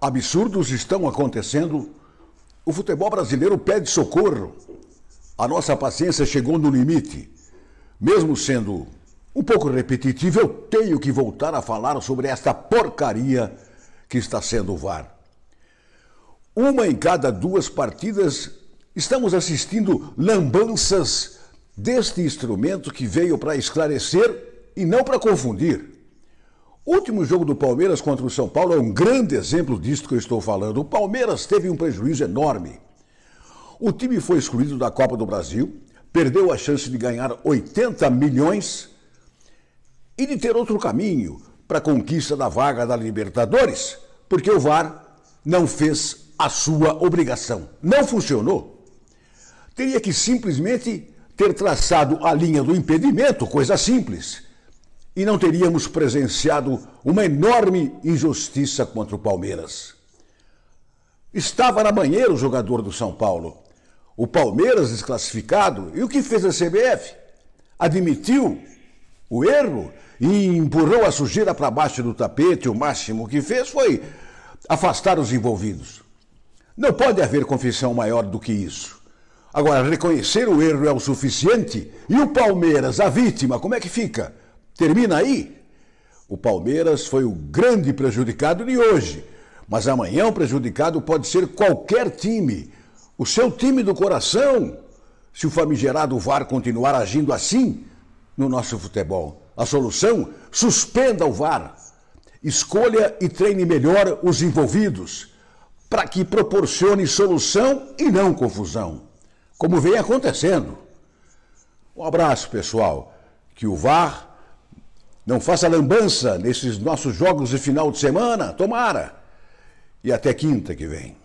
absurdos estão acontecendo. O futebol brasileiro pede socorro. A nossa paciência chegou no limite. Mesmo sendo um pouco repetitivo, eu tenho que voltar a falar sobre esta porcaria que está sendo o VAR. Uma em cada duas partidas estamos assistindo lambanças deste instrumento que veio para esclarecer e não para confundir. O último jogo do Palmeiras contra o São Paulo é um grande exemplo disto que eu estou falando. O Palmeiras teve um prejuízo enorme. O time foi excluído da Copa do Brasil, perdeu a chance de ganhar 80 milhões e de ter outro caminho para a conquista da vaga da Libertadores, porque o VAR não fez a sua obrigação. Não funcionou. Teria que simplesmente ter traçado a linha do impedimento, coisa simples e não teríamos presenciado uma enorme injustiça contra o Palmeiras. Estava na banheira o jogador do São Paulo. O Palmeiras desclassificado, e o que fez a CBF? Admitiu o erro e empurrou a sujeira para baixo do tapete. O máximo que fez foi afastar os envolvidos. Não pode haver confissão maior do que isso. Agora, reconhecer o erro é o suficiente e o Palmeiras, a vítima, como é que fica? termina aí. O Palmeiras foi o grande prejudicado de hoje, mas amanhã o prejudicado pode ser qualquer time. O seu time do coração, se o famigerado VAR continuar agindo assim no nosso futebol. A solução? Suspenda o VAR. Escolha e treine melhor os envolvidos, para que proporcione solução e não confusão, como vem acontecendo. Um abraço, pessoal. Que o VAR não faça lambança nesses nossos jogos de final de semana, tomara. E até quinta que vem.